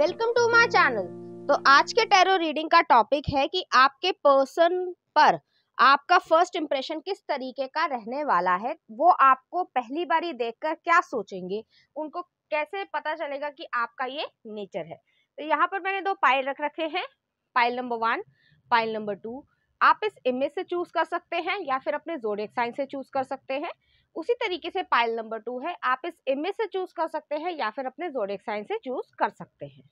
welcome to my channel तो आज के टैरो रीडिंग का टॉपिक है कि आपके पर्सन पर आपका फर्स्ट इम्प्रेशन किस तरीके का रहने वाला है वो आपको पहली बारी देखकर क्या सोचेंगे उनको कैसे पता चलेगा कि आपका ये नेचर है तो यहाँ पर मैंने दो पाइल रख रखे हैं pile number one pile number two आप इस इमेज से चूज कर सकते हैं या फिर अपने जोडेक साइन से चूज कर सकते हैं उसी तरीके से पाइल नंबर टू है आप इस इमेज से चूज कर सकते हैं या फिर अपने जोडिक साइन से चूज कर सकते हैं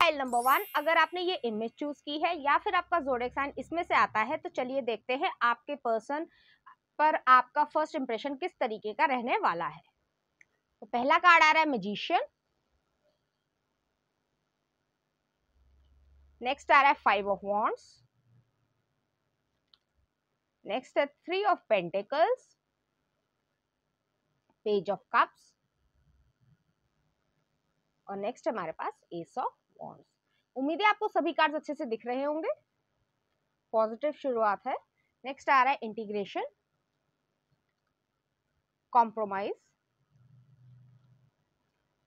पाइल नंबर वन अगर आपने ये इमेज चूज की है या फिर आपका जोडिक साइन इसमें से आता है तो चलिए देखते हैं आपके पर्सन पर आपका फर्स्ट इंप्रेशन किस तरीके का रहने वाला है तो पहला कार्ड आ रहा है मजिशियन नेक्स्ट आ रहा है फाइव ऑफ वॉन्ट्स नेक्स्ट है three of pentacles page of cups और नेक्स्ट हमारे पास एस ऑफ वॉन्ड्स उम्मीद है आपको सभी कार्ड अच्छे से दिख रहे होंगे पॉजिटिव शुरुआत है नेक्स्ट आ रहा है इंटीग्रेशन कॉम्प्रोमाइज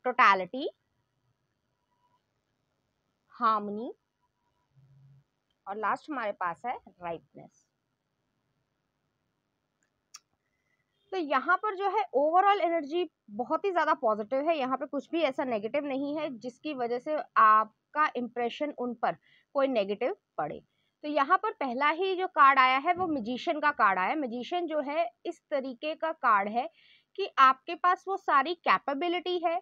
टोटालिटी हार्मनी और लास्ट हमारे पास है राइटनेस तो यहाँ पर जो है ओवरऑल एनर्जी बहुत ही ज़्यादा पॉजिटिव है यहाँ पे कुछ भी ऐसा नेगेटिव नहीं है जिसकी वजह से आपका इम्प्रेशन उन पर कोई नेगेटिव पड़े तो यहाँ पर पहला ही जो कार्ड आया है वो मजिशियन का कार्ड आया है मजिशियन जो है इस तरीके का कार्ड है कि आपके पास वो सारी कैपेबिलिटी है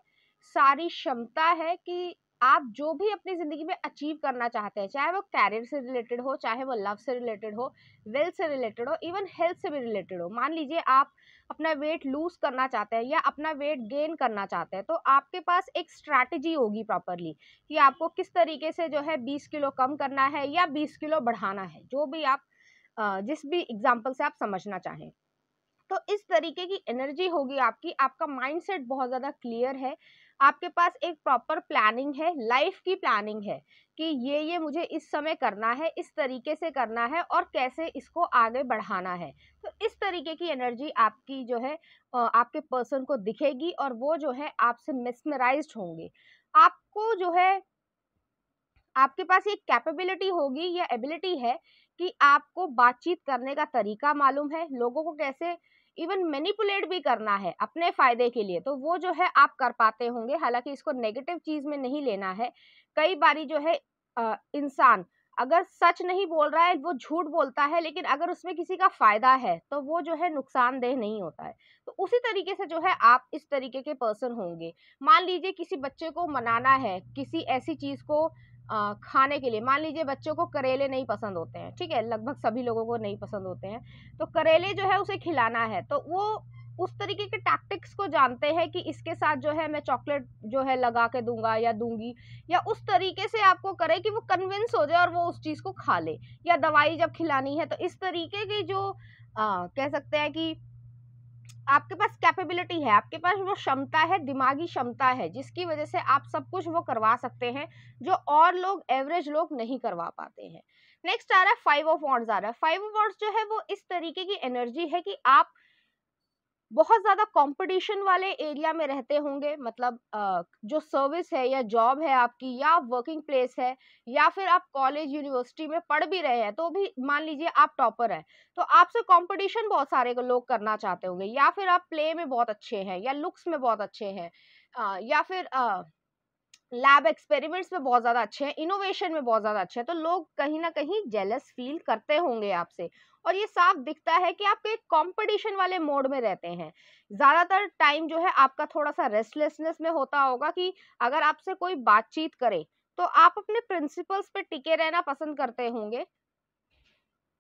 सारी क्षमता है कि आप जो भी अपनी ज़िंदगी में अचीव करना चाहते हैं चाहे वो कैरियर से रिलेटेड हो चाहे वो लव से रिलेटेड हो वेल्थ से रिलेटेड हो इवन हेल्थ से भी रिलेटेड हो मान लीजिए आप अपना वेट लूज़ करना चाहते हैं या अपना वेट गेन करना चाहते हैं तो आपके पास एक स्ट्रैटेजी होगी प्रॉपरली कि आपको किस तरीके से जो है बीस किलो कम करना है या बीस किलो बढ़ाना है जो भी आप जिस भी एग्ज़ाम्पल से आप समझना चाहें तो इस तरीके की एनर्जी होगी आपकी आपका माइंडसेट बहुत ज़्यादा क्लियर है आपके पास एक प्रॉपर प्लानिंग है लाइफ की प्लानिंग है कि ये ये मुझे इस समय करना है इस तरीके से करना है और कैसे इसको आगे बढ़ाना है तो इस तरीके की एनर्जी आपकी जो है आपके पर्सन को दिखेगी और वो जो है आपसे मिसमराइज होंगे आपको जो है आपके पास एक कैपेबिलिटी होगी या एबिलिटी है कि आपको बातचीत करने का तरीका मालूम है लोगों को कैसे इवन मैनिपुलेट भी करना है अपने फ़ायदे के लिए तो वो जो है आप कर पाते होंगे हालांकि इसको नेगेटिव चीज़ में नहीं लेना है कई बारी जो है इंसान अगर सच नहीं बोल रहा है वो झूठ बोलता है लेकिन अगर उसमें किसी का फायदा है तो वो जो है नुकसानदेह नहीं होता है तो उसी तरीके से जो है आप इस तरीके के पर्सन होंगे मान लीजिए किसी बच्चे को मनाना है किसी ऐसी चीज़ को आ, खाने के लिए मान लीजिए बच्चों को करेले नहीं पसंद होते हैं ठीक है लगभग सभी लोगों को नहीं पसंद होते हैं तो करेले जो है उसे खिलाना है तो वो उस तरीके के टैक्टिक्स को जानते हैं कि इसके साथ जो है मैं चॉकलेट जो है लगा के दूंगा या दूंगी या उस तरीके से आपको करे कि वो कन्विंस हो जाए और वो उस चीज़ को खा ले या दवाई जब खिलानी है तो इस तरीके की जो आ, कह सकते हैं कि आपके पास कैपेबिलिटी है आपके पास वो क्षमता है दिमागी क्षमता है जिसकी वजह से आप सब कुछ वो करवा सकते हैं जो और लोग एवरेज लोग नहीं करवा पाते हैं नेक्स्ट आ रहा है फाइव ऑफ वॉन्ड्स आ रहा है फाइव ऑफ वॉन्ड्स जो है वो इस तरीके की एनर्जी है कि आप बहुत ज़्यादा कंपटीशन वाले एरिया में रहते होंगे मतलब जो सर्विस है या जॉब है आपकी या वर्किंग प्लेस है या फिर आप कॉलेज यूनिवर्सिटी में पढ़ भी रहे हैं तो भी मान लीजिए आप टॉपर हैं तो आपसे कंपटीशन बहुत सारे लोग करना चाहते होंगे या फिर आप प्ले में बहुत अच्छे हैं या लुक्स में बहुत अच्छे हैं या फिर लैब एक्सपेरिमेंट्स में बहुत ज़्यादा अच्छे हैं इनोवेशन में बहुत ज़्यादा अच्छे हैं तो लोग कहीं ना कहीं जेलस फील करते होंगे आपसे और ये साफ दिखता है कि आपके एक कॉम्पिटिशन वाले मोड में रहते हैं ज़्यादातर टाइम जो है आपका थोड़ा सा रेस्टलेसनेस में होता होगा कि अगर आपसे कोई बातचीत करे तो आप अपने प्रिंसिपल्स पे टिके रहना पसंद करते होंगे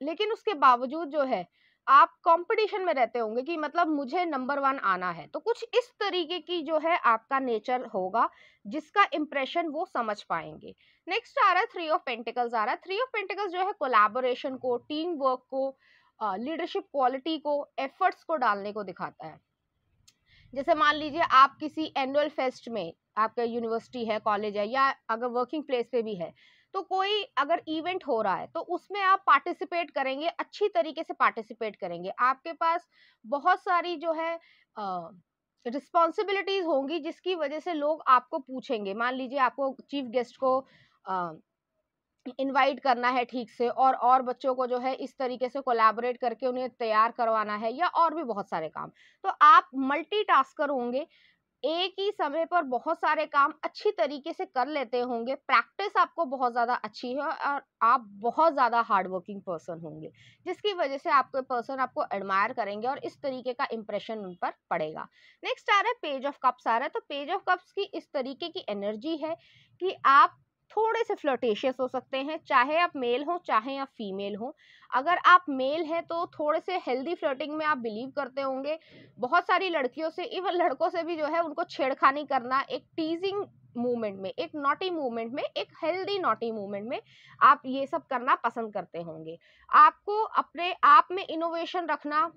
लेकिन उसके बावजूद जो है आप कंपटीशन में रहते होंगे कि मतलब मुझे नंबर वन आना है तो कुछ इस तरीके की जो है आपका नेचर होगा जिसका इम्प्रेशन वो समझ पाएंगे नेक्स्ट आ रहा है थ्री ऑफ पेंटिकल्स आ रहा है थ्री ऑफ पेंटिकल्स जो है कोलैबोरेशन को टीम वर्क को लीडरशिप क्वालिटी को एफर्ट्स को डालने को दिखाता है जैसे मान लीजिए आप किसी एनुअल फेस्ट में आपका यूनिवर्सिटी है कॉलेज है या अगर वर्किंग प्लेस पे भी है तो कोई अगर इवेंट हो रहा है तो उसमें आप पार्टिसिपेट करेंगे अच्छी तरीके से पार्टिसिपेट करेंगे आपके पास बहुत सारी जो है आ, रिस्पॉन्सिबिलिटीज होंगी जिसकी वजह से लोग आपको पूछेंगे मान लीजिए आपको चीफ गेस्ट को इनवाइट करना है ठीक से और और बच्चों को जो है इस तरीके से कोलैबोरेट करके उन्हें तैयार करवाना है या और भी बहुत सारे काम तो आप टास्कर होंगे एक ही समय पर बहुत सारे काम अच्छी तरीके से कर लेते होंगे प्रैक्टिस आपको बहुत ज़्यादा अच्छी है और आप बहुत ज़्यादा हार्डवर्किंग पर्सन होंगे जिसकी वजह से आपके पर्सन आपको एडमायर करेंगे और इस तरीके का इंप्रेशन उन पर पड़ेगा नेक्स्ट आ रहा है पेज ऑफ कप्स आ रहा है तो पेज ऑफ कप्स की इस तरीके की एनर्जी है कि आप थोड़े से फ्लर्टेशियस हो सकते हैं चाहे आप मेल हो चाहे आप फीमेल हो अगर आप मेल हैं तो थोड़े से हेल्दी फ्लर्टिंग में आप बिलीव करते होंगे बहुत सारी लड़कियों से इवन लड़कों से भी जो है उनको छेड़खानी करना एक टीजिंग मूवमेंट में एक नॉटी मूवमेंट में एक हेल्दी नॉटी मूवमेंट में आप ये सब करना पसंद करते होंगे आपको अपने आप में इनोवेशन रखना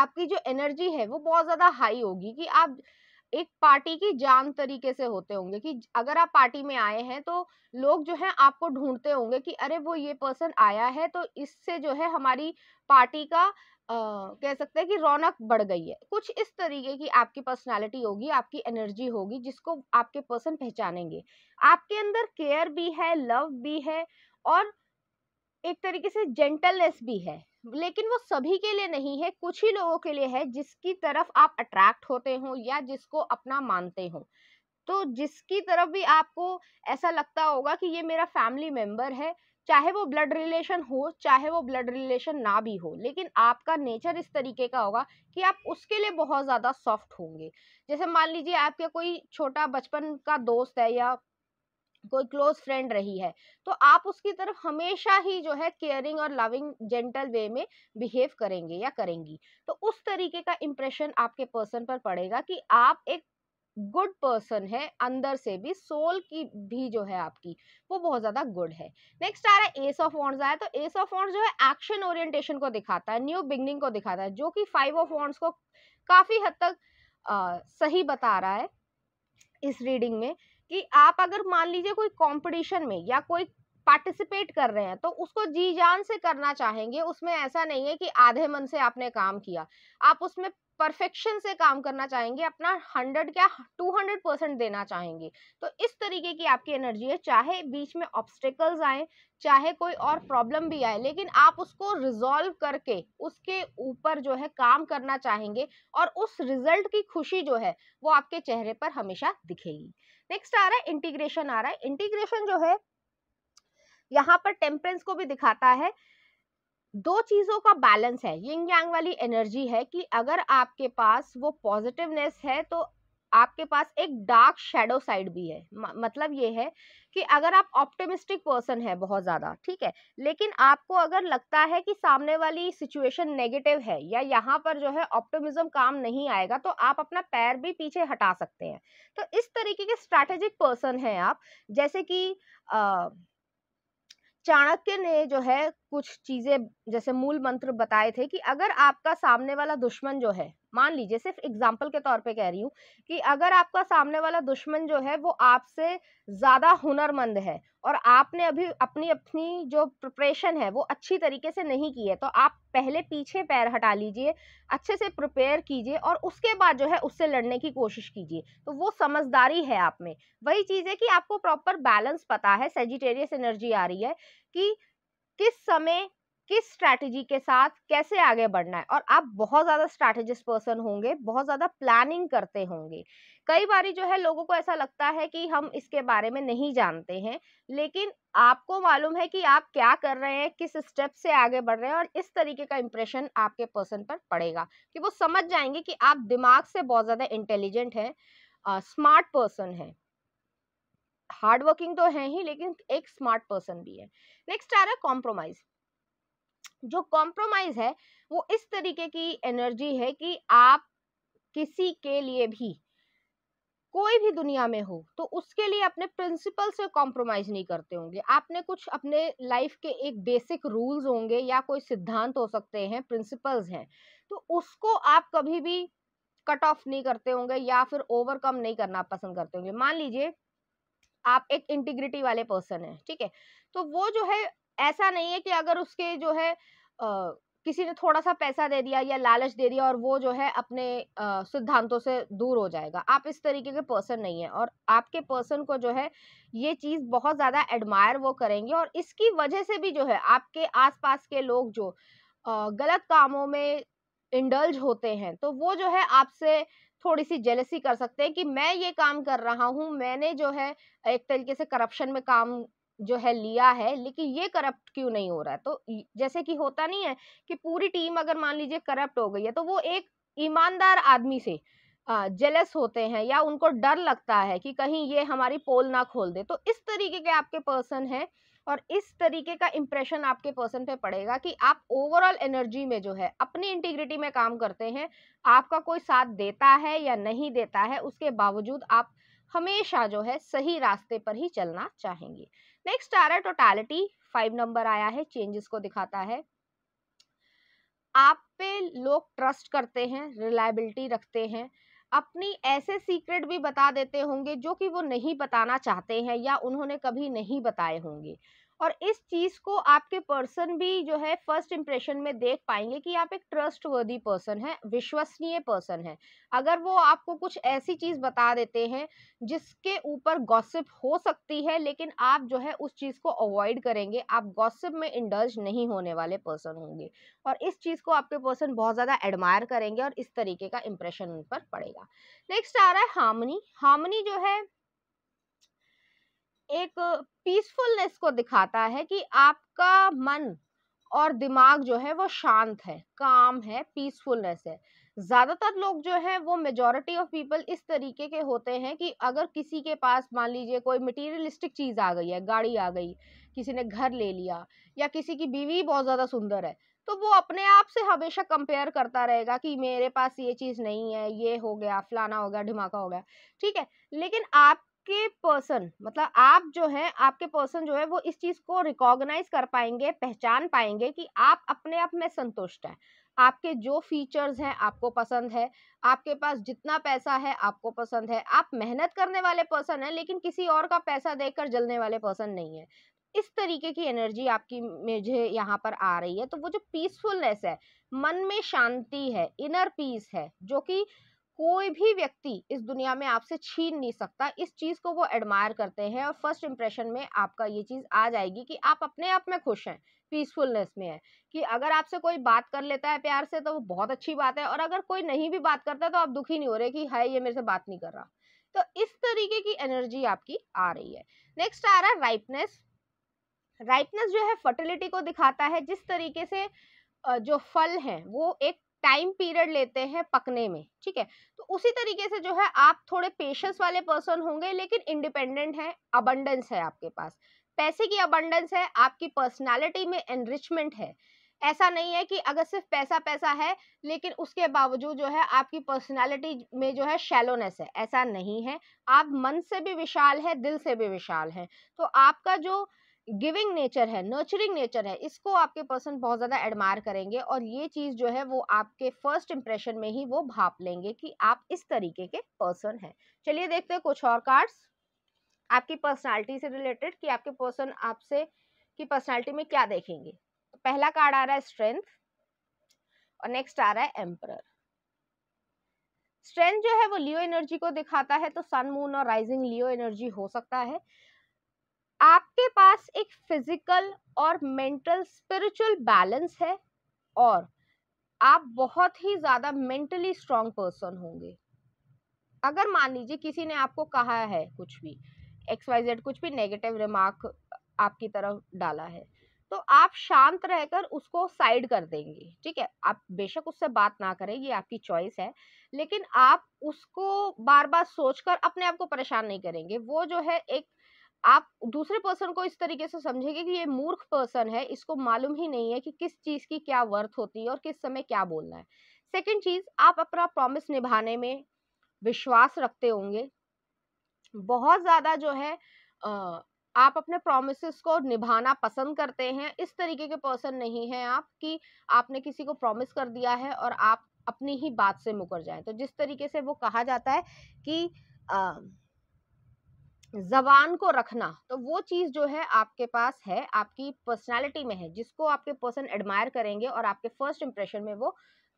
आपकी जो एनर्जी है वो बहुत ज़्यादा हाई होगी कि आप एक पार्टी की जान तरीके से होते होंगे कि अगर आप पार्टी में आए हैं तो लोग जो है आपको ढूंढते होंगे कि अरे वो ये पर्सन आया है तो इससे जो है हमारी पार्टी का आ, कह सकते हैं कि रौनक बढ़ गई है कुछ इस तरीके की आपकी पर्सनालिटी होगी आपकी एनर्जी होगी जिसको आपके पर्सन पहचानेंगे आपके अंदर केयर भी है लव भी है और एक तरीके से जेंटलनेस भी है लेकिन वो सभी के लिए नहीं है कुछ ही लोगों के लिए है जिसकी तरफ आप अट्रैक्ट होते हो या जिसको अपना मानते हो तो जिसकी तरफ भी आपको ऐसा लगता होगा कि ये मेरा फैमिली मेम्बर है चाहे वो ब्लड रिलेशन हो चाहे वो ब्लड रिलेशन ना भी हो लेकिन आपका नेचर इस तरीके का होगा कि आप उसके लिए बहुत ज़्यादा सॉफ्ट होंगे जैसे मान लीजिए आपका कोई छोटा बचपन का दोस्त है या कोई क्लोज फ्रेंड रही है तो आप उसकी तरफ हमेशा ही जो है केयरिंग और लविंग जेंटल वे में बिहेव करेंगे या करेंगी तो उस तरीके का इम्प्रेशन आपके पर्सन पर पड़ेगा कि आप एक गुड पर्सन है अंदर से भी सोल की भी जो है आपकी वो बहुत ज़्यादा गुड है नेक्स्ट आ रहा है एस ऑफ वॉन्ड्स आया तो एस ऑफ वॉन्ड्स जो है एक्शन ओरिएंटेशन को दिखाता है न्यू बिगनिंग को दिखाता है जो कि फाइव ऑफ वॉन्ड्स को काफ़ी हद तक आ, सही बता रहा है इस रीडिंग में कि आप अगर मान लीजिए कोई कंपटीशन में या कोई पार्टिसिपेट कर रहे हैं तो उसको जी जान से करना चाहेंगे उसमें ऐसा नहीं है कि आधे मन से आपने काम किया आप उसमें परफेक्शन से काम करना चाहेंगे अपना हंड्रेड क्या टू हंड्रेड परसेंट देना चाहेंगे तो इस तरीके की आपकी एनर्जी है चाहे बीच में ऑब्स्टिकल्स आए चाहे कोई और प्रॉब्लम भी आए लेकिन आप उसको रिजॉल्व करके उसके ऊपर जो है काम करना चाहेंगे और उस रिजल्ट की खुशी जो है वो आपके चेहरे पर हमेशा दिखेगी नेक्स्ट आ रहा है इंटीग्रेशन आ रहा है इंटीग्रेशन जो है यहाँ पर टेम्परेंस को भी दिखाता है दो चीज़ों का बैलेंस है यिंग यांग वाली एनर्जी है कि अगर आपके पास वो पॉजिटिवनेस है तो आपके पास एक डार्क शेडो साइड भी है मतलब ये है कि अगर आप ऑप्टिमिस्टिक पर्सन है बहुत ज़्यादा ठीक है लेकिन आपको अगर लगता है कि सामने वाली सिचुएशन नेगेटिव है या यहाँ पर जो है ऑप्टिमिज्म काम नहीं आएगा तो आप अपना पैर भी पीछे हटा सकते हैं तो इस तरीके के स्ट्रैटेजिक पर्सन हैं आप जैसे कि चाणक्य ने जो है कुछ चीज़ें जैसे मूल मंत्र बताए थे कि अगर आपका सामने वाला दुश्मन जो है मान लीजिए सिर्फ एग्जाम्पल के तौर पे कह रही हूँ कि अगर आपका सामने वाला दुश्मन जो है वो आपसे ज़्यादा हुनरमंद है और आपने अभी अपनी अपनी जो प्रिपरेशन है वो अच्छी तरीके से नहीं की है तो आप पहले पीछे पैर हटा लीजिए अच्छे से प्रिपेयर कीजिए और उसके बाद जो है उससे लड़ने की कोशिश कीजिए तो वो समझदारी है आप में वही चीज़ है कि आपको प्रॉपर बैलेंस पता है सेजिटेरियस एनर्जी आ रही है कि किस समय किस स्ट्रैटेजी के साथ कैसे आगे बढ़ना है और आप बहुत ज़्यादा स्ट्रैटेजिस्ट पर्सन होंगे बहुत ज़्यादा प्लानिंग करते होंगे कई बार जो है लोगों को ऐसा लगता है कि हम इसके बारे में नहीं जानते हैं लेकिन आपको मालूम है कि आप क्या कर रहे हैं किस स्टेप से आगे बढ़ रहे हैं और इस तरीके का इम्प्रेशन आपके पर्सन पर पड़ेगा कि वो समझ जाएंगे कि आप दिमाग से बहुत ज़्यादा इंटेलिजेंट हैं स्मार्ट पर्सन है हार्ड वर्किंग तो है ही लेकिन एक स्मार्ट पर्सन भी है नेक्स्ट आ रहा है कॉम्प्रोमाइज़ जो कॉम्प्रोमाइज है वो इस तरीके की एनर्जी है कि आप किसी के लिए भी कोई भी दुनिया में हो तो उसके लिए अपने प्रिंसिपल से कॉम्प्रोमाइज़ नहीं करते होंगे आपने कुछ अपने लाइफ के एक बेसिक रूल्स होंगे या कोई सिद्धांत हो सकते हैं प्रिंसिपल्स हैं तो उसको आप कभी भी कट ऑफ नहीं करते होंगे या फिर ओवरकम नहीं करना पसंद करते होंगे मान लीजिए आप एक इंटीग्रिटी वाले पर्सन हैं ठीक है तो वो जो है ऐसा नहीं है कि अगर उसके जो है आ, किसी ने थोड़ा सा पैसा दे दिया या लालच दे दिया और वो जो है अपने सिद्धांतों से दूर हो जाएगा आप इस तरीके के पर्सन नहीं है और आपके पर्सन को जो है ये चीज़ बहुत ज़्यादा एडमायर वो करेंगे और इसकी वजह से भी जो है आपके आसपास के लोग जो गलत कामों में इंडल्ज होते हैं तो वो जो है आपसे थोड़ी सी जेलसी कर सकते हैं कि मैं ये काम कर रहा हूँ मैंने जो है एक तरीके से करप्शन में काम जो है लिया है लेकिन ये करप्ट क्यों नहीं हो रहा है तो जैसे कि होता नहीं है कि पूरी टीम अगर मान लीजिए करप्ट हो गई है तो वो एक ईमानदार आदमी से जेलस होते हैं या उनको डर लगता है कि कहीं ये हमारी पोल ना खोल दे तो इस तरीके के आपके पर्सन हैं और इस तरीके का इम्प्रेशन आपके पर्सन पे पड़ेगा कि आप ओवरऑल एनर्जी में जो है अपनी इंटीग्रिटी में काम करते हैं आपका कोई साथ देता है या नहीं देता है उसके बावजूद आप हमेशा जो है सही रास्ते पर ही चलना चाहेंगे नेक्स्ट आ रहा है टोटालिटी फाइव नंबर आया है चेंजेस को दिखाता है आप पे लोग ट्रस्ट करते हैं रिलायबिलिटी रखते हैं अपनी ऐसे सीक्रेट भी बता देते होंगे जो कि वो नहीं बताना चाहते हैं या उन्होंने कभी नहीं बताए होंगे और इस चीज़ को आपके पर्सन भी जो है फर्स्ट इम्प्रेशन में देख पाएंगे कि आप एक ट्रस्ट वर्दी पर्सन है विश्वसनीय पर्सन है अगर वो आपको कुछ ऐसी चीज़ बता देते हैं जिसके ऊपर गॉसिप हो सकती है लेकिन आप जो है उस चीज़ को अवॉइड करेंगे आप गॉसिप में इंडल्ज नहीं होने वाले पर्सन होंगे और इस चीज़ को आपके पर्सन बहुत ज़्यादा एडमायर करेंगे और इस तरीके का इम्प्रेशन उन पर पड़ेगा नेक्स्ट आ रहा है हामनी हामनी जो है एक पीसफुलनेस को दिखाता है कि आपका मन और दिमाग जो है वो शांत है काम है पीसफुलनेस है ज़्यादातर लोग जो है वो मेजॉरिटी ऑफ पीपल इस तरीके के होते हैं कि अगर किसी के पास मान लीजिए कोई मटीरियलिस्टिक चीज़ आ गई है गाड़ी आ गई किसी ने घर ले लिया या किसी की बीवी बहुत ज़्यादा सुंदर है तो वो अपने आप से हमेशा कंपेयर करता रहेगा कि मेरे पास ये चीज़ नहीं है ये हो गया फलाना हो गया ढिमाका हो गया ठीक है लेकिन आप आपके पर्सन मतलब आप जो है आपके पर्सन जो है वो इस चीज को रिकॉग्नाइज कर पाएंगे पहचान पाएंगे कि आप अपने आप में संतुष्ट हैं आपके जो फीचर्स हैं आपको पसंद है आपके पास जितना पैसा है आपको पसंद है आप मेहनत करने वाले पर्सन हैं लेकिन किसी और का पैसा देकर जलने वाले पर्सन नहीं है इस तरीके की एनर्जी आपकी मुझे यहाँ पर आ रही है तो वो जो पीसफुलनेस है मन में शांति है इनर पीस है जो कि कोई भी व्यक्ति इस दुनिया में आपसे छीन नहीं सकता इस चीज़ को वो एडमायर करते हैं और फर्स्ट इंप्रेशन में आपका ये चीज़ आ जाएगी कि आप अपने आप में खुश हैं पीसफुलनेस में है कि अगर आपसे कोई बात कर लेता है प्यार से तो वो बहुत अच्छी बात है और अगर कोई नहीं भी बात करता तो आप दुखी नहीं हो रहे कि हाय ये मेरे से बात नहीं कर रहा तो इस तरीके की एनर्जी आपकी आ रही है नेक्स्ट आ रहा है राइपनेस राइपनेस जो है फर्टिलिटी को दिखाता है जिस तरीके से जो फल हैं वो एक टाइम पीरियड लेते हैं पकने में ठीक है तो उसी तरीके से जो है आप थोड़े पेशेंस वाले पर्सन होंगे लेकिन इंडिपेंडेंट हैं अबंडेंस है आपके पास पैसे की अबंडेंस है आपकी पर्सनालिटी में एनरिचमेंट है ऐसा नहीं है कि अगर सिर्फ पैसा पैसा है लेकिन उसके बावजूद जो है आपकी पर्सनालिटी में जो है शैलोनेस है ऐसा नहीं है आप मन से भी विशाल है दिल से भी विशाल है तो आपका जो गिविंग नेचर है नर्चरिंग नेचर है इसको आपके पर्सन बहुत ज़्यादा एडमायर करेंगे और ये चीज़ जो है वो आपके फर्स्ट इंप्रेशन में ही वो भाप लेंगे कि आप इस तरीके के पर्सन हैं चलिए देखते हैं कुछ और कार्ड्स आपकी पर्सनालिटी से रिलेटेड कि आपके पर्सन आपसे की पर्सनालिटी में क्या देखेंगे तो पहला कार्ड आ रहा है स्ट्रेंथ और नेक्स्ट आ रहा है एम्पर स्ट्रेंथ जो है वो लियो एनर्जी को दिखाता है तो सन मून और राइजिंग लियो एनर्जी हो सकता है आपके पास एक फिजिकल और मेंटल स्पिरिचुअल बैलेंस है और आप बहुत ही ज़्यादा मेंटली स्ट्रांग पर्सन होंगे अगर मान लीजिए किसी ने आपको कहा है कुछ भी एक्स वाई जेड कुछ भी नेगेटिव रिमार्क आपकी तरफ डाला है तो आप शांत रहकर उसको साइड कर देंगे ठीक है आप बेशक उससे बात ना करें ये आपकी चॉइस है लेकिन आप उसको बार बार सोचकर अपने आप को परेशान नहीं करेंगे वो जो है एक आप दूसरे पर्सन को इस तरीके से समझेंगे कि ये मूर्ख पर्सन है इसको मालूम ही नहीं है कि किस चीज़ की क्या वर्थ होती है और किस समय क्या बोलना है सेकेंड चीज़ आप अपना प्रॉमिस निभाने में विश्वास रखते होंगे बहुत ज़्यादा जो है आप अपने प्रोमिस को निभाना पसंद करते हैं इस तरीके के पर्सन नहीं हैं आप कि आपने किसी को प्रॉमिस कर दिया है और आप अपनी ही बात से मुकर जाएं तो जिस तरीके से वो कहा जाता है कि आ, जबान को रखना तो वो चीज़ जो है आपके पास है आपकी पर्सनालिटी में है जिसको आपके पर्सन एडमायर करेंगे और आपके फर्स्ट इंप्रेशन में वो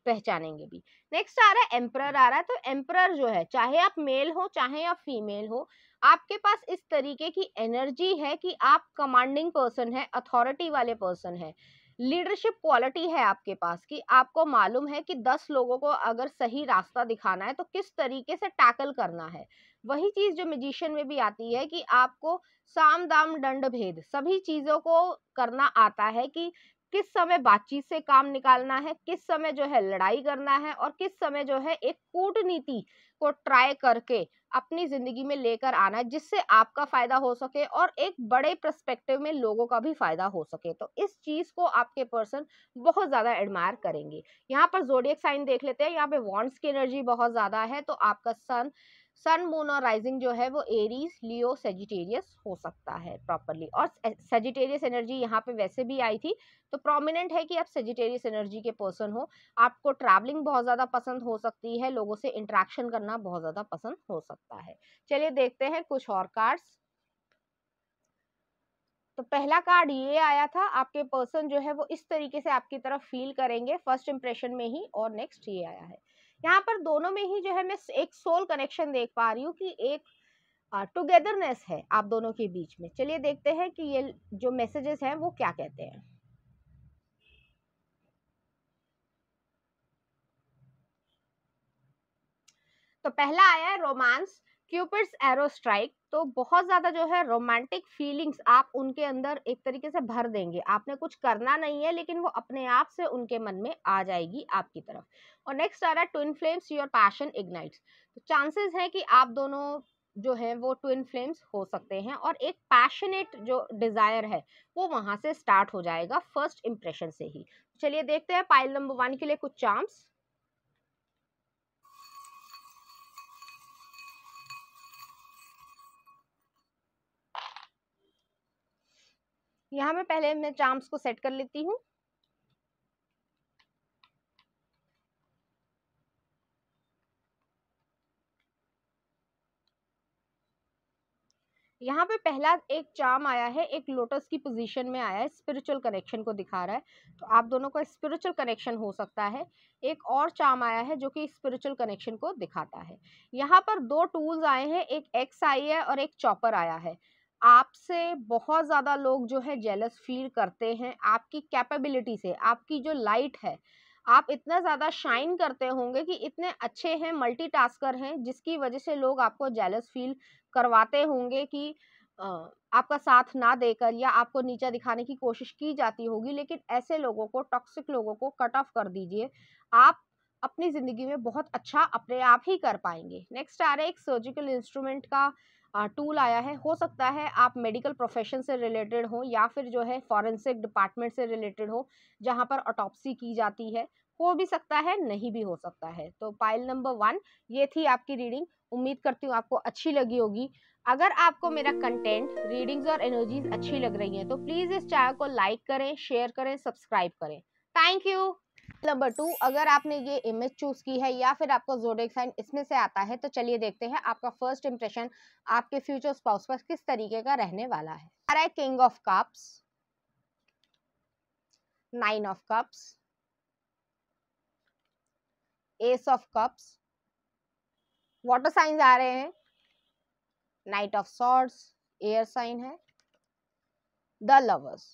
पहचानेंगे भी नेक्स्ट आ रहा है एम्प्रर आ रहा है तो एम्प्रर जो है चाहे आप मेल हो चाहे आप फीमेल हो आपके पास इस तरीके की एनर्जी है कि आप कमांडिंग पर्सन है अथॉरिटी वाले पर्सन है लीडरशिप क्वालिटी है आपके पास कि आपको मालूम है कि दस लोगों को अगर सही रास्ता दिखाना है तो किस तरीके से टैकल करना है वही चीज़ जो मेजिशियन में भी आती है कि आपको साम दाम दंड भेद सभी चीज़ों को करना आता है कि किस समय बातचीत से काम निकालना है किस समय जो है लड़ाई करना है और किस समय जो है एक कूटनीति को ट्राई करके अपनी ज़िंदगी में लेकर आना जिससे आपका फ़ायदा हो सके और एक बड़े प्रस्पेक्टिव में लोगों का भी फ़ायदा हो सके तो इस चीज़ को आपके पर्सन बहुत ज़्यादा एडमायर करेंगे यहाँ पर जोडियक साइन देख लेते हैं यहाँ पे वॉन्ट्स की एनर्जी बहुत ज़्यादा है तो आपका सन सन मून और राइजिंग जो है वो एरीज लियो सेजिटेरियस हो सकता है प्रॉपरली और सेजिटेरियस एनर्जी यहाँ पे वैसे भी आई थी तो प्रोमिनेंट है कि आप सेजिटेरियस एनर्जी के पर्सन हो आपको ट्रैवलिंग बहुत ज़्यादा पसंद हो सकती है लोगों से इंट्रैक्शन करना बहुत ज़्यादा पसंद हो सकता है चलिए देखते हैं कुछ और कार्ड्स तो पहला कार्ड ये आया था आपके पर्सन जो है वो इस तरीके से आपकी तरफ फील करेंगे फर्स्ट इम्प्रेशन में ही और नेक्स्ट ये आया है यहाँ पर दोनों में ही जो है मैं एक सोल कनेक्शन देख पा रही हूँ कि एक टुगेदरनेस है आप दोनों के बीच में चलिए देखते हैं कि ये जो मैसेजेस हैं वो क्या कहते हैं तो पहला आया है रोमांस क्यूपर्स एरो स्ट्राइक तो बहुत ज़्यादा जो है रोमांटिक फीलिंग्स आप उनके अंदर एक तरीके से भर देंगे आपने कुछ करना नहीं है लेकिन वो अपने आप से उनके मन में आ जाएगी आपकी तरफ और नेक्स्ट आ रहा है twin flames your passion ignites तो चांसेस हैं कि आप दोनों जो है वो ट्विन फ्लेम्स हो सकते हैं और एक पैशनेट जो डिज़ायर है वो वहाँ से स्टार्ट हो जाएगा फर्स्ट इम्प्रेशन से ही चलिए देखते हैं पाइल नंबर वन के लिए कुछ चांस यहाँ में पहले मैं चार्म्स को सेट कर लेती हूँ यहाँ पे पहला एक चाम आया है एक लोटस की पोजीशन में आया है स्पिरिचुअल कनेक्शन को दिखा रहा है तो आप दोनों का स्पिरिचुअल कनेक्शन हो सकता है एक और चाम आया है जो कि स्पिरिचुअल कनेक्शन को दिखाता है यहाँ पर दो टूल्स आए हैं एक एक्स आई है और एक चॉपर आया है आपसे बहुत ज़्यादा लोग जो है जेलस फील करते हैं आपकी कैपेबिलिटी से आपकी जो लाइट है आप इतना ज़्यादा शाइन करते होंगे कि इतने अच्छे हैं मल्टी हैं जिसकी वजह से लोग आपको जेलस फील करवाते होंगे कि आपका साथ ना देकर या आपको नीचा दिखाने की कोशिश की जाती होगी लेकिन ऐसे लोगों को टॉक्सिक लोगों को कट ऑफ कर दीजिए आप अपनी ज़िंदगी में बहुत अच्छा अपने आप ही कर पाएंगे नेक्स्ट आ रहा है एक सर्जिकल इंस्ट्रूमेंट का टूल आया है हो सकता है आप मेडिकल प्रोफेशन से रिलेटेड हो या फिर जो है फॉरेंसिक डिपार्टमेंट से रिलेटेड हो जहाँ पर ऑटोपसी की जाती है हो भी सकता है नहीं भी हो सकता है तो पाइल नंबर वन ये थी आपकी रीडिंग उम्मीद करती हूँ आपको अच्छी लगी होगी अगर आपको मेरा कंटेंट रीडिंग्स और एनर्जीज अच्छी लग रही हैं तो प्लीज़ इस चैनल को लाइक करें शेयर करें सब्सक्राइब करें थैंक यू नंबर टू अगर आपने ये इमेज चूज की है या फिर आपको जोडिक साइन इसमें से आता है तो चलिए देखते हैं आपका फर्स्ट इम्प्रेशन आपके फ्यूचर स्पाउस पर किस तरीके का रहने वाला है king of cups nine of cups ace of cups water signs आ रहे हैं knight of swords air sign है द लवर्स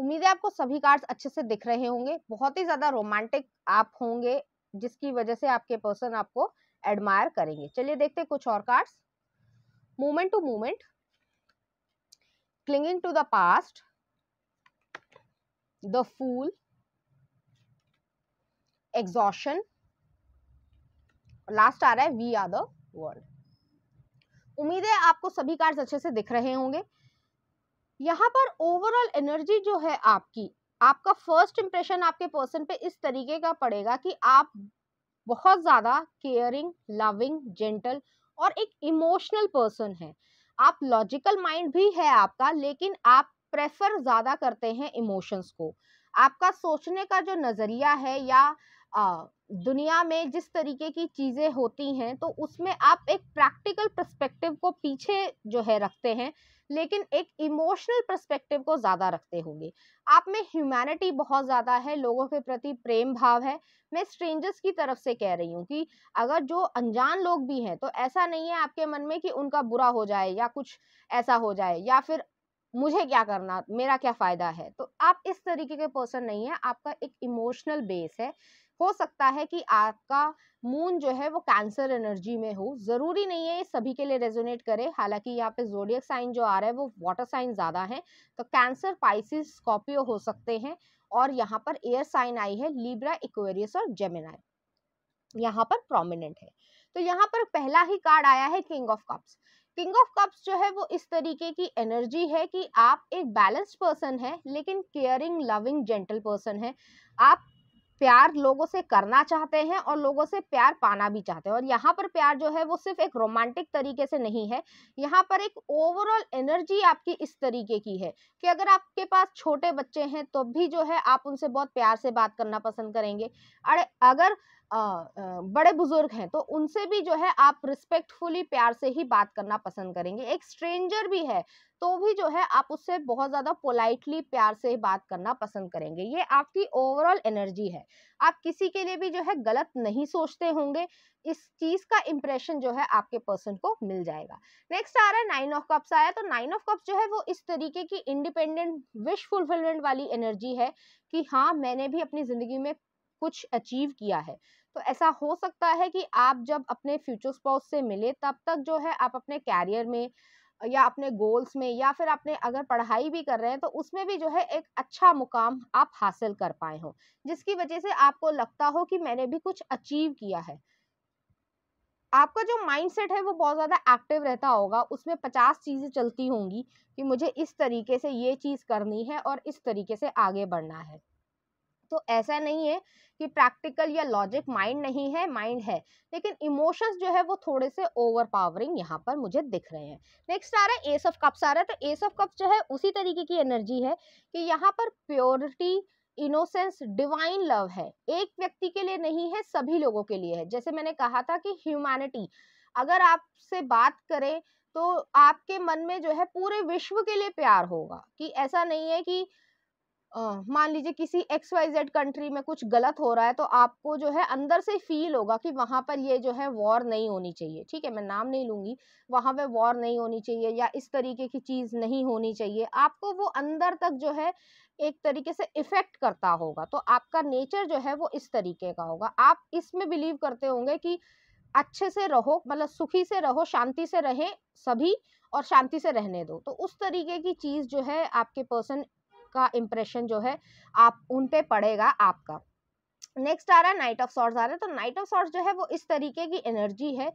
उम्मीद है आपको सभी कार्ड्स अच्छे से दिख रहे होंगे बहुत ही ज़्यादा रोमांटिक आप होंगे जिसकी वजह से आपके पर्सन आपको एडमायर करेंगे चलिए देखते हैं कुछ और cards moment to moment clinging to the past the fool exhaustion last आ रहा है वी आर द वर्ल्ड उम्मीद है आपको सभी कार्ड्स अच्छे से दिख रहे होंगे यहाँ पर ओवरऑल एनर्जी जो है आपकी आपका फर्स्ट इम्प्रेशन आपके पर्सन पे इस तरीके का पड़ेगा कि आप बहुत ज़्यादा केयरिंग लविंग जेंटल और एक इमोशनल पर्सन है आप लॉजिकल माइंड भी है आपका लेकिन आप प्रेफर ज़्यादा करते हैं इमोशंस को आपका सोचने का जो नज़रिया है या आ, दुनिया में जिस तरीके की चीज़ें होती हैं तो उसमें आप एक प्रैक्टिकल प्रस्पेक्टिव को पीछे जो है रखते हैं लेकिन एक इमोशनल परस्पेक्टिव को ज़्यादा रखते होंगे आप में ह्यूमैनिटी बहुत ज़्यादा है लोगों के प्रति प्रेम भाव है मैं स्ट्रेंजर्स की तरफ से कह रही हूँ कि अगर जो अनजान लोग भी हैं तो ऐसा नहीं है आपके मन में कि उनका बुरा हो जाए या कुछ ऐसा हो जाए या फिर मुझे क्या करना मेरा क्या फ़ायदा है तो आप इस तरीके के पर्सन नहीं है आपका एक इमोशनल बेस है हो सकता है कि आपका मून जो है वो कैंसर एनर्जी में हो ज़रूरी नहीं है ये सभी के लिए रेजोनेट करे हालांकि यहाँ पे जोडियक साइन जो आ रहा है वो वाटर साइन ज़्यादा है तो कैंसर पाइसिस स्कॉर्पियो हो सकते हैं और यहाँ पर एयर साइन आई है लिब्रा इक्वेरियस और जेमिनाय यहाँ पर प्रोमिनेंट है तो यहाँ पर पहला ही कार्ड आया है king of cups king of cups जो है वो इस तरीके की एनर्जी है कि आप एक बैलेंस्ड पर्सन है लेकिन केयरिंग लविंग जेंटल पर्सन है आप प्यार लोगों से करना चाहते हैं और लोगों से प्यार पाना भी चाहते हैं और यहाँ पर प्यार जो है वो सिर्फ एक रोमांटिक तरीके से नहीं है यहाँ पर एक ओवरऑल एनर्जी आपकी इस तरीके की है कि अगर आपके पास छोटे बच्चे हैं तो भी जो है आप उनसे बहुत प्यार से बात करना पसंद करेंगे अरे अगर बड़े बुजुर्ग हैं तो उनसे भी जो है आप रिस्पेक्टफुली प्यार से ही बात करना पसंद करेंगे एक स्ट्रेंजर भी है तो भी जो है आप उससे बहुत ज़्यादा पोलाइटली प्यार से बात करना पसंद करेंगे ये आपकी ओवरऑल एनर्जी है आप किसी के लिए भी जो है गलत नहीं सोचते होंगे इस चीज़ का इम्प्रेशन जो है आपके पर्सन को मिल जाएगा नेक्स्ट आ रहा है नाइन ऑफ कप्स आया तो नाइन ऑफ कप्स जो है वो इस तरीके की इंडिपेंडेंट विश फुलफिलमेंट वाली एनर्जी है कि हाँ मैंने भी अपनी ज़िंदगी में कुछ अचीव किया है तो ऐसा हो सकता है कि आप जब अपने फ्यूचर स्पाउस से मिले तब तक जो है आप अपने कैरियर में या अपने गोल्स में या फिर आपने अगर पढ़ाई भी कर रहे हैं तो उसमें भी जो है एक अच्छा मुकाम आप हासिल कर पाए हो जिसकी वजह से आपको लगता हो कि मैंने भी कुछ अचीव किया है आपका जो माइंडसेट है वो बहुत ज़्यादा एक्टिव रहता होगा उसमें पचास चीज़ें चलती होंगी कि मुझे इस तरीके से ये चीज़ करनी है और इस तरीके से आगे बढ़ना है तो ऐसा नहीं है कि प्रैक्टिकल या लॉजिक माइंड नहीं है माइंड है लेकिन इमोशंस जो है वो थोड़े से ओवर पावरिंग यहाँ पर मुझे दिख रहे हैं नेक्स्ट आ रहा है एस ऑफ कप्स आ रहा है तो एस ऑफ कप्स जो है उसी तरीके की एनर्जी है कि यहाँ पर प्योरिटी इनोसेंस डिवाइन लव है एक व्यक्ति के लिए नहीं है सभी लोगों के लिए है जैसे मैंने कहा था कि ह्यूमैनिटी अगर आपसे बात करें तो आपके मन में जो है पूरे विश्व के लिए प्यार होगा कि ऐसा नहीं है कि मान लीजिए किसी एक्स वाई जेड कंट्री में कुछ गलत हो रहा है तो आपको जो है अंदर से फील होगा कि वहाँ पर ये जो है वॉर नहीं होनी चाहिए ठीक है मैं नाम नहीं लूँगी वहाँ पे वॉर नहीं होनी चाहिए या इस तरीके की चीज़ नहीं होनी चाहिए आपको वो अंदर तक जो है एक तरीके से इफ़ेक्ट करता होगा तो आपका नेचर जो है वो इस तरीके का होगा आप इसमें बिलीव करते होंगे कि अच्छे से रहो मतलब सुखी से रहो शांति से रहें सभी और शांति से रहने दो तो उस तरीके की चीज़ जो है आपके पर्सन का इम्प्रेशन जो है आप उन पे पड़ेगा आपका नेक्स्ट आ रहा है नाइट ऑफ सॉर्ट्स आ रहा है तो नाइट ऑफ सॉर्ट्स जो है वो इस तरीके की एनर्जी है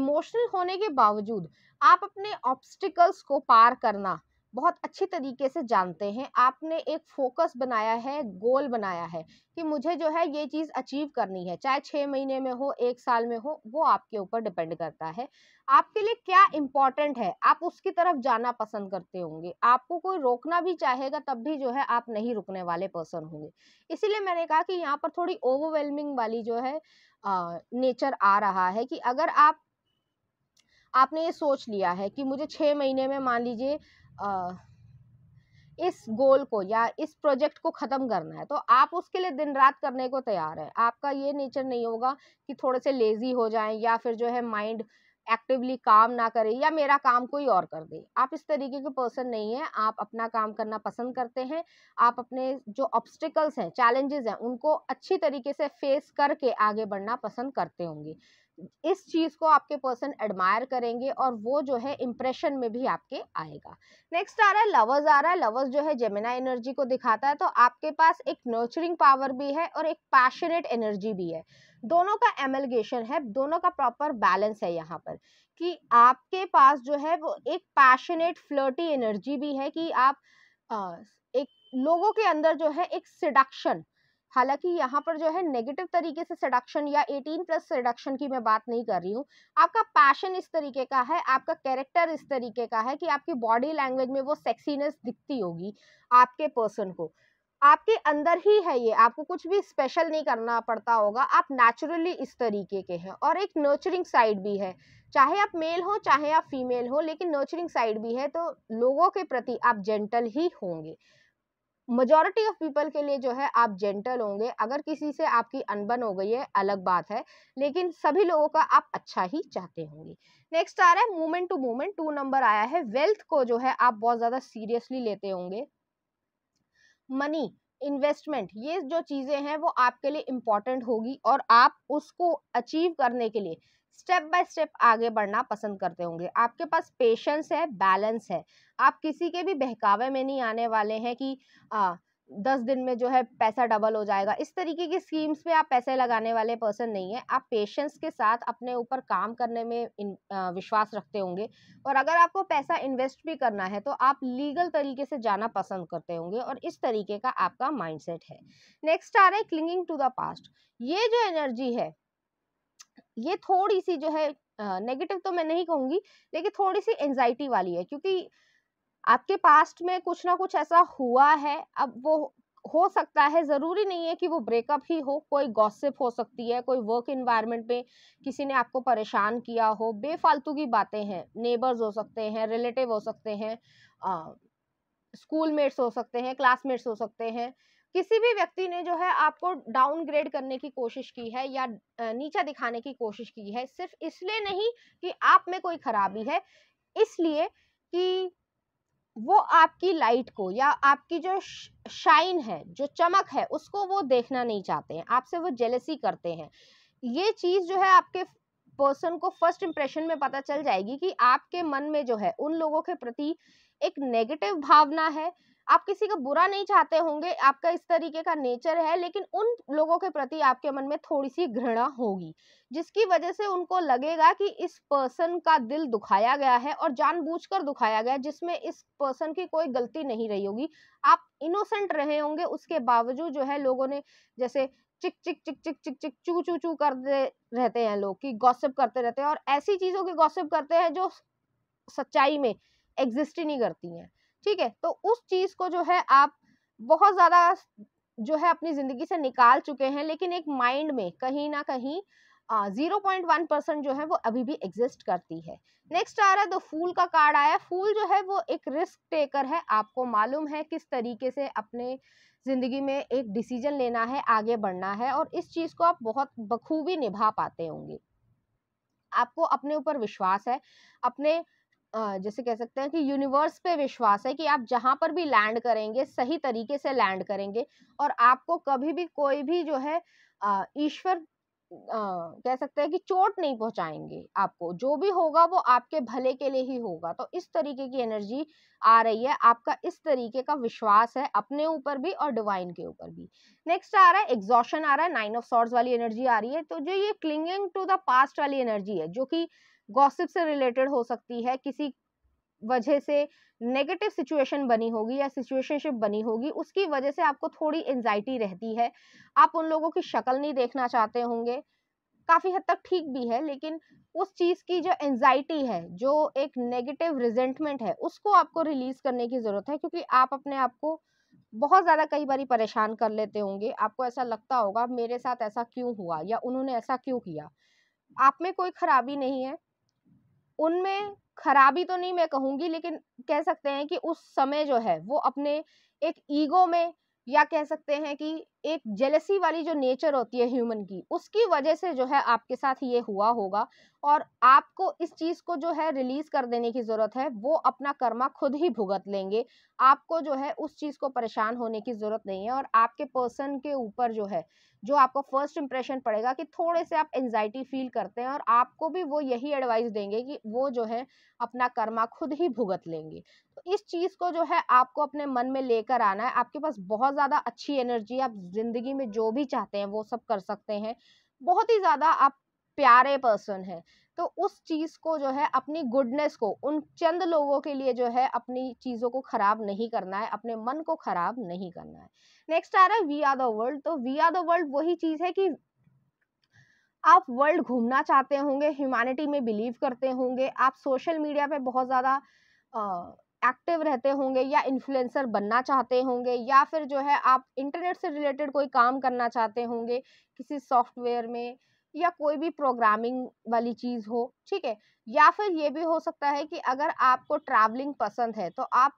इमोशनल होने के बावजूद आप अपने ऑब्स्टिकल्स को पार करना बहुत अच्छी तरीके से जानते हैं आपने एक फोकस बनाया है गोल बनाया है कि मुझे जो है ये चीज़ अचीव करनी है चाहे छः महीने में हो एक साल में हो वो आपके ऊपर डिपेंड करता है आपके लिए क्या इम्पॉर्टेंट है आप उसकी तरफ जाना पसंद करते होंगे आपको कोई रोकना भी चाहेगा तब भी जो है आप नहीं रुकने वाले पर्सन होंगे इसीलिए मैंने कहा कि यहाँ पर थोड़ी ओवरवेलमिंग वाली जो है आ, नेचर आ रहा है कि अगर आप आपने ये सोच लिया है कि मुझे छः महीने में मान लीजिए इस गोल को या इस प्रोजेक्ट को ख़त्म करना है तो आप उसके लिए दिन रात करने को तैयार हैं आपका ये नेचर नहीं होगा कि थोड़े से लेज़ी हो जाएं या फिर जो है माइंड एक्टिवली काम ना करे या मेरा काम कोई और कर दे आप इस तरीके के पर्सन नहीं हैं आप अपना काम करना पसंद करते हैं आप अपने जो ऑब्स्टिकल्स हैं चैलेंजेस हैं उनको अच्छी तरीके से फेस करके आगे बढ़ना पसंद करते होंगे इस चीज़ को आपके पर्सन एडमायर करेंगे और वो जो है इम्प्रेशन में भी आपके आएगा नेक्स्ट आ रहा है लवर्स आ रहा है लवर्स जो है जेमिना एनर्जी को दिखाता है तो आपके पास एक नर्चरिंग पावर भी है और एक पैशनेट एनर्जी भी है दोनों का एमलगेशन है दोनों का प्रॉपर बैलेंस है यहाँ पर कि आपके पास जो है वो एक पैशनेट फ्लर्टी एनर्जी भी है कि आप आ, एक लोगों के अंदर जो है एक सिडक्शन हालांकि यहाँ पर जो है नेगेटिव तरीके से सडक्शन या 18 प्लस सडक्शन की मैं बात नहीं कर रही हूँ आपका पैशन इस तरीके का है आपका कैरेक्टर इस तरीके का है कि आपकी बॉडी लैंग्वेज में वो सेक्सीनेस दिखती होगी आपके पर्सन को आपके अंदर ही है ये आपको कुछ भी स्पेशल नहीं करना पड़ता होगा आप नेचुरली इस तरीके के हैं और एक नर्चरिंग साइड भी है चाहे आप मेल हो चाहे आप फीमेल हो लेकिन नर्चरिंग साइड भी है तो लोगों के प्रति आप जेंटल ही होंगे मजॉरिटी ऑफ पीपल के लिए जो है आप जेंटल होंगे अगर किसी से आपकी अनबन हो गई है अलग बात है लेकिन सभी लोगों का आप अच्छा ही चाहते होंगे नेक्स्ट आ रहा है movement to movement two number आया है वेल्थ को जो है आप बहुत ज़्यादा सीरियसली लेते होंगे मनी इन्वेस्टमेंट ये जो चीज़ें हैं वो आपके लिए इम्पोर्टेंट होगी और आप उसको अचीव करने के लिए स्टेप बाय स्टेप आगे बढ़ना पसंद करते होंगे आपके पास पेशेंस है बैलेंस है आप किसी के भी बहकावे में नहीं आने वाले हैं कि आ, दस दिन में जो है पैसा डबल हो जाएगा इस तरीके की स्कीम्स में आप पैसे लगाने वाले पर्सन नहीं है आप पेशेंस के साथ अपने ऊपर काम करने में इन, आ, विश्वास रखते होंगे और अगर आपको पैसा इन्वेस्ट भी करना है तो आप लीगल तरीके से जाना पसंद करते होंगे और इस तरीके का आपका माइंडसेट है नेक्स्ट आ रहा है क्लिंगिंग टू द पास्ट ये जो एनर्जी है ये थोड़ी सी जो है नेगेटिव तो मैं नहीं कहूंगी लेकिन थोड़ी सी एंजाइटी वाली है क्योंकि आपके पास्ट में कुछ ना कुछ ऐसा हुआ है अब वो हो सकता है ज़रूरी नहीं है कि वो ब्रेकअप ही हो कोई गॉसिप हो सकती है कोई वर्क इन्वायरमेंट में किसी ने आपको परेशान किया हो बेफालतू की बातें हैं नेबर्स हो सकते हैं रिलेटिव हो सकते हैं स्कूलमेट्स हो सकते हैं क्लासमेट्स हो सकते हैं किसी भी व्यक्ति ने जो है आपको डाउनग्रेड करने की कोशिश की है या नीचा दिखाने की कोशिश की है सिर्फ इसलिए नहीं कि आप में कोई खराबी है इसलिए कि वो आपकी लाइट को या आपकी जो शाइन है जो चमक है उसको वो देखना नहीं चाहते हैं आपसे वो जेलसी करते हैं ये चीज़ जो है आपके पर्सन को फर्स्ट इम्प्रेशन में पता चल जाएगी कि आपके मन में जो है उन लोगों के प्रति एक नेगेटिव भावना है आप किसी का बुरा नहीं चाहते होंगे आपका इस तरीके का नेचर है लेकिन उन लोगों के प्रति आपके मन में थोड़ी सी घृणा होगी जिसकी वजह से उनको लगेगा कि इस पर्सन का दिल दुखाया गया है और जानबूझकर दुखाया गया जिसमें इस पर्सन की कोई गलती नहीं रही होगी आप इनोसेंट रहे होंगे उसके बावजूद जो है लोगों ने जैसे चिक चिक चिक चिक चिक चिक चू चू चू करते रहते हैं लोग कि गॉसिप करते रहते हैं और ऐसी चीज़ों की गॉसिप करते हैं जो सच्चाई में एग्जिस्ट ही नहीं करती हैं ठीक है तो उस चीज को जो है आप बहुत ज्यादा जो है अपनी जिंदगी से निकाल चुके हैं लेकिन एक माइंड में कहीं ना कहीं जीरो पॉइंट वन परसेंट जो है वो अभी भी एग्जिस्ट करती है नेक्स्ट आ रहा है तो फूल का कार्ड आया फूल जो है वो एक रिस्क टेकर है आपको मालूम है किस तरीके से अपने ज़िंदगी में एक डिसीजन लेना है आगे बढ़ना है और इस चीज़ को आप बहुत बखूबी निभा पाते होंगे आपको अपने ऊपर विश्वास है अपने जैसे कह सकते हैं कि यूनिवर्स पे विश्वास है कि आप जहाँ पर भी लैंड करेंगे सही तरीके से लैंड करेंगे और आपको कभी भी कोई भी जो है ईश्वर कह सकते हैं कि चोट नहीं पहुंचाएंगे आपको जो भी होगा वो आपके भले के लिए ही होगा तो इस तरीके की एनर्जी आ रही है आपका इस तरीके का विश्वास है अपने ऊपर भी और डिवाइन के ऊपर भी नेक्स्ट आ रहा है एग्जॉशन आ रहा है नाइन ऑफ सॉर्ट्स वाली एनर्जी आ रही है तो जो ये क्लिंगिंग टू द पास्ट वाली एनर्जी है जो कि गॉसिप से रिलेटेड हो सकती है किसी वजह से नेगेटिव सिचुएशन बनी होगी या सिचुएशनशिप बनी होगी उसकी वजह से आपको थोड़ी एनजाइटी रहती है आप उन लोगों की शक्ल नहीं देखना चाहते होंगे काफ़ी हद तक ठीक भी है लेकिन उस चीज़ की जो एनजाइटी है जो एक नेगेटिव रिजेंटमेंट है उसको आपको रिलीज़ करने की ज़रूरत है क्योंकि आप अपने आप को बहुत ज़्यादा कई बार परेशान कर लेते होंगे आपको ऐसा लगता होगा मेरे साथ ऐसा क्यों हुआ या उन्होंने ऐसा क्यों किया आप में कोई खराबी नहीं है उनमें खराबी तो नहीं मैं कहूँगी लेकिन कह सकते हैं कि उस समय जो है वो अपने एक ईगो में या कह सकते हैं कि एक जेलसी वाली जो नेचर होती है ह्यूमन की उसकी वजह से जो है आपके साथ ये हुआ होगा और आपको इस चीज़ को जो है रिलीज़ कर देने की ज़रूरत है वो अपना कर्मा खुद ही भुगत लेंगे आपको जो है उस चीज़ को परेशान होने की ज़रूरत नहीं है और आपके पर्सन के ऊपर जो है जो आपको फर्स्ट इम्प्रेशन पड़ेगा कि थोड़े से आप एनजाइटी फील करते हैं और आपको भी वो यही एडवाइस देंगे कि वो जो है अपना कर्मा खुद ही भुगत लेंगे तो इस चीज़ को जो है आपको अपने मन में लेकर आना है आपके पास बहुत ज़्यादा अच्छी एनर्जी आप ज़िंदगी में जो भी चाहते हैं वो सब कर सकते हैं बहुत ही ज़्यादा आप प्यारे पर्सन हैं तो उस चीज़ को जो है अपनी गुडनेस को उन चंद लोगों के लिए जो है अपनी चीज़ों को ख़राब नहीं करना है अपने मन को ख़राब नहीं करना है नेक्स्ट आ रहा है वी आर द वर्ल्ड तो वी आर द वर्ल्ड वही चीज़ है कि आप वर्ल्ड घूमना चाहते होंगे ह्यूमैनिटी में बिलीव करते होंगे आप सोशल मीडिया पे बहुत ज़्यादा एक्टिव रहते होंगे या इन्फ्लुएंसर बनना चाहते होंगे या फिर जो है आप इंटरनेट से रिलेटेड कोई काम करना चाहते होंगे किसी सॉफ्टवेयर में या कोई भी प्रोग्रामिंग वाली चीज़ हो ठीक है या फिर ये भी हो सकता है कि अगर आपको ट्रैवलिंग पसंद है तो आप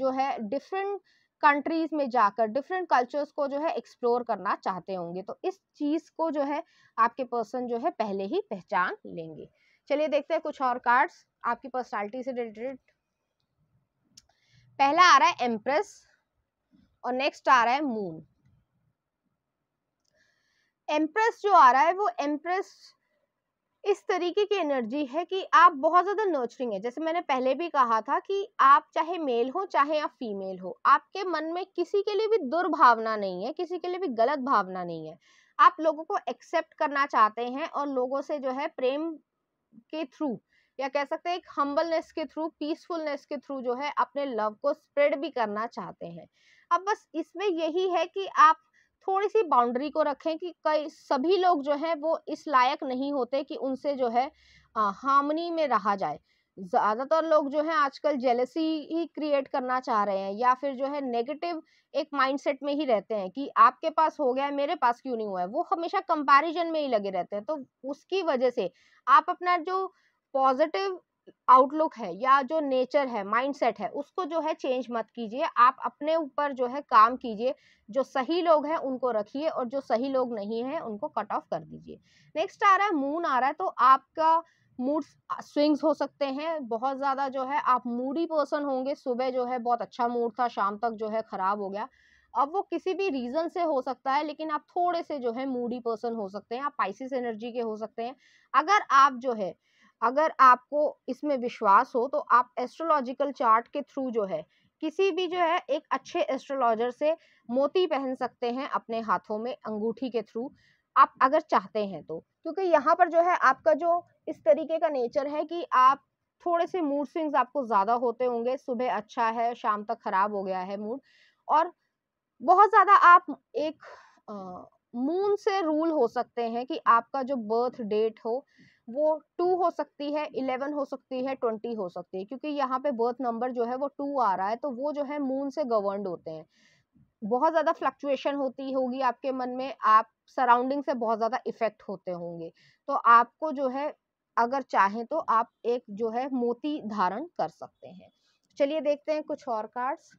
जो है डिफरेंट कंट्रीज में जाकर डिफरेंट कल्चर्स को जो है एक्सप्लोर करना चाहते होंगे तो इस चीज़ को जो है आपके पर्सन जो है पहले ही पहचान लेंगे चलिए देखते हैं कुछ और कार्ड्स आपकी पर्सनैलिटी से रिलेटेड पहला आ रहा है एम्प्रेस और नेक्स्ट आ रहा है मून एम्प्रेस जो आ रहा है वो एम्प्रेस इस तरीके की एनर्जी है कि आप बहुत ज़्यादा नर्चरिंग है जैसे मैंने पहले भी कहा था कि आप चाहे मेल हो चाहे आप फीमेल हो आपके मन में किसी के लिए भी दुर्भावना नहीं है किसी के लिए भी गलत भावना नहीं है आप लोगों को एक्सेप्ट करना चाहते हैं और लोगों से जो है प्रेम के थ्रू या कह सकते हैं एक हम्बलनेस के थ्रू पीसफुलनेस के थ्रू जो है अपने लव को स्प्रेड भी करना चाहते हैं अब बस इसमें यही है कि आप थोड़ी सी बाउंड्री को रखें कि कई सभी लोग जो है वो इस लायक नहीं होते कि उनसे जो है हामनी में रहा जाए ज़्यादातर लोग जो है आजकल जेलसी ही क्रिएट करना चाह रहे हैं या फिर जो है नेगेटिव एक माइंडसेट में ही रहते हैं कि आपके पास हो गया है मेरे पास क्यों नहीं हुआ है वो हमेशा कंपैरिजन में ही लगे रहते हैं तो उसकी वजह से आप अपना जो पॉजिटिव आउटलुक है या जो नेचर है माइंडसेट है उसको जो है चेंज मत कीजिए आप अपने ऊपर जो है काम कीजिए जो सही लोग हैं उनको रखिए और जो सही लोग नहीं हैं उनको कट ऑफ कर दीजिए नेक्स्ट आ रहा है मून आ रहा है तो आपका मूड स्विंग्स हो सकते हैं बहुत ज़्यादा जो है आप मूडी पर्सन होंगे सुबह जो है बहुत अच्छा मूड था शाम तक जो है ख़राब हो गया अब वो किसी भी रीज़न से हो सकता है लेकिन आप थोड़े से जो है मूडी पर्सन हो सकते हैं आप पाइसिस एनर्जी के हो सकते हैं अगर आप जो है अगर आपको इसमें विश्वास हो तो आप एस्ट्रोलॉजिकल चार्ट के थ्रू जो है किसी भी जो है एक अच्छे एस्ट्रोलॉजर से मोती पहन सकते हैं अपने हाथों में अंगूठी के थ्रू आप अगर चाहते हैं तो क्योंकि यहाँ पर जो है आपका जो इस तरीके का नेचर है कि आप थोड़े से मूड स्विंग्स आपको ज़्यादा होते होंगे सुबह अच्छा है शाम तक ख़राब हो गया है मूड और बहुत ज़्यादा आप एक मून से रूल हो सकते हैं कि आपका जो बर्थ डेट हो वो टू हो सकती है इलेवन हो सकती है ट्वेंटी हो सकती है क्योंकि यहाँ पे बर्थ नंबर जो है वो टू आ रहा है तो वो जो है मून से गवर्नड होते हैं बहुत ज़्यादा फ्लक्चुएशन होती होगी आपके मन में आप सराउंडिंग से बहुत ज़्यादा इफेक्ट होते होंगे तो आपको जो है अगर चाहें तो आप एक जो है मोती धारण कर सकते हैं चलिए देखते हैं कुछ और कार्ड्स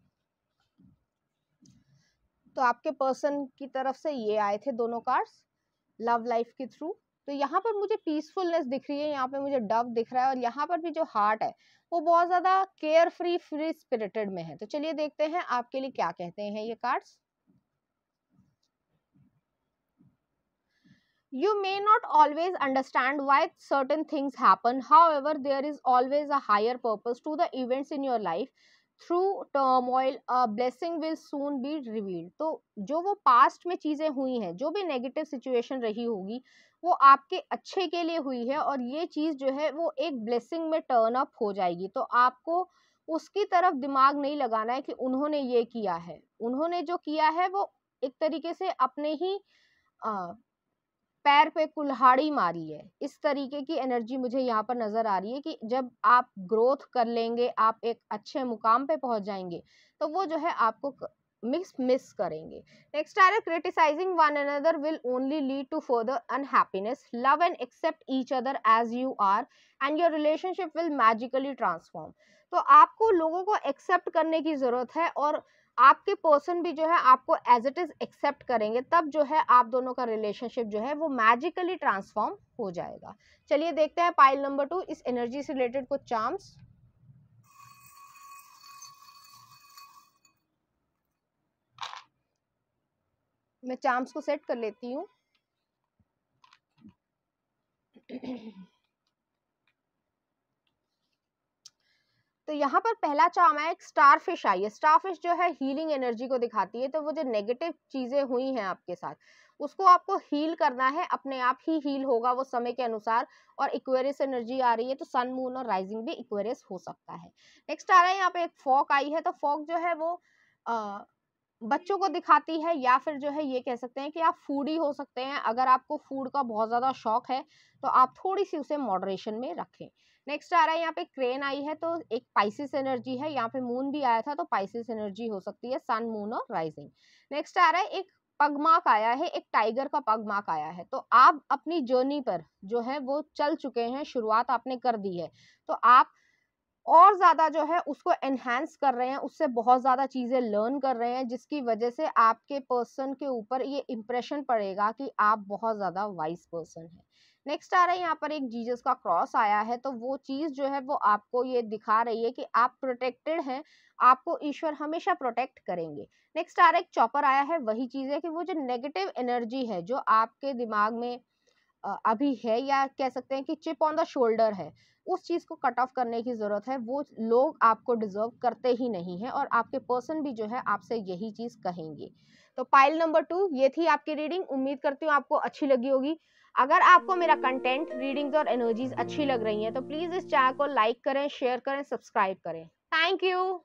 तो आपके पर्सन की तरफ से ये आए थे दोनों कार्ड्स लव लाइफ के थ्रू तो यहाँ पर मुझे पीसफुलनेस दिख रही है यहाँ पे मुझे डव दिख रहा है और यहाँ पर भी जो हार्ट है वो बहुत ज़्यादा केयर फ्री फ्री स्पिरिटेड में है तो चलिए देखते हैं आपके लिए क्या कहते हैं ये cards you may not always understand why certain things happen however there is always a higher purpose to the events in your life through turmoil a blessing will soon be revealed तो जो वो past में चीज़ें हुई हैं जो भी negative situation रही होगी वो आपके अच्छे के लिए हुई है और ये चीज़ जो है वो एक ब्लेसिंग में टर्न अप हो जाएगी तो आपको उसकी तरफ दिमाग नहीं लगाना है कि उन्होंने ये किया है उन्होंने जो किया है वो एक तरीके से अपने ही आ, पैर पे कुल्हाड़ी मारी है इस तरीके की एनर्जी मुझे यहाँ पर नज़र आ रही है कि जब आप ग्रोथ कर लेंगे आप एक अच्छे मुकाम पे पहुँच जाएंगे तो वो जो है आपको मिक्स मिस करेंगे नेक्स्ट आ रहा है criticising one another will only lead to further unhappiness love and accept each other as you are and your relationship will magically transform तो आपको लोगों को एक्सेप्ट करने की ज़रूरत है और आपके पर्सन भी जो है आपको एज इट इज़ एक्सेप्ट करेंगे तब जो है आप दोनों का रिलेशनशिप जो है वो मैजिकली ट्रांसफॉर्म हो जाएगा चलिए देखते हैं पाइल नंबर टू इस एनर्जी से रिलेटेड कुछ चार्म्स मैं चाम्स को सेट कर लेती हूँ तो यहाँ पर पहला चाम है एक स्टार फिश आई है स्टार फिश जो है हीलिंग एनर्जी को दिखाती है तो वो जो नेगेटिव चीज़ें हुई हैं आपके साथ उसको आपको हील करना है अपने आप ही हील होगा वो समय के अनुसार और इक्वेरियस एनर्जी आ रही है तो सन मून और राइजिंग भी इक्वेरियस हो सकता है नेक्स्ट आ रहा है यहाँ पे एक फॉक आई है तो फॉक जो है वो आ, बच्चों को दिखाती है या फिर जो है ये कह सकते हैं कि आप फूडी हो सकते हैं अगर आपको फूड का बहुत ज़्यादा शौक है तो आप थोड़ी सी उसे मॉडरेशन में रखें नेक्स्ट आ रहा है यहाँ पे क्रेन आई है तो एक पाइसिस एनर्जी है यहाँ पे मून भी आया था तो पाइसिस एनर्जी हो सकती है सन मून और राइजिंग नेक्स्ट आ रहा है एक पगमाक आया है एक टाइगर का पगमाक आया है तो आप अपनी जर्नी पर जो है वो चल चुके हैं शुरुआत आपने कर दी है तो आप और ज़्यादा जो है उसको एनहेंस कर रहे हैं उससे बहुत ज़्यादा चीज़ें लर्न कर रहे हैं जिसकी वजह से आपके पर्सन के ऊपर ये इम्प्रेशन पड़ेगा कि आप बहुत ज़्यादा वाइस पर्सन हैं नेक्स्ट आ रहा है यहाँ पर एक जीजस का क्रॉस आया है तो वो चीज़ जो है वो आपको ये दिखा रही है कि आप प्रोटेक्टेड हैं आपको ईश्वर हमेशा प्रोटेक्ट करेंगे नेक्स्ट आ रहा है एक चॉपर आया है वही चीज़ है कि वो जो नेगेटिव एनर्जी है जो आपके दिमाग में अभी है या कह सकते हैं कि चिप ऑन द शोल्डर है उस चीज़ को कट ऑफ करने की ज़रूरत है वो लोग आपको डिज़र्व करते ही नहीं हैं और आपके पर्सन भी जो है आपसे यही चीज़ कहेंगे तो पाइल नंबर टू ये थी आपकी रीडिंग उम्मीद करती हूँ आपको अच्छी लगी होगी अगर आपको मेरा कंटेंट रीडिंग्स और एनर्जीज अच्छी लग रही हैं तो प्लीज़ इस चैनल को लाइक करें शेयर करें सब्सक्राइब करें थैंक यू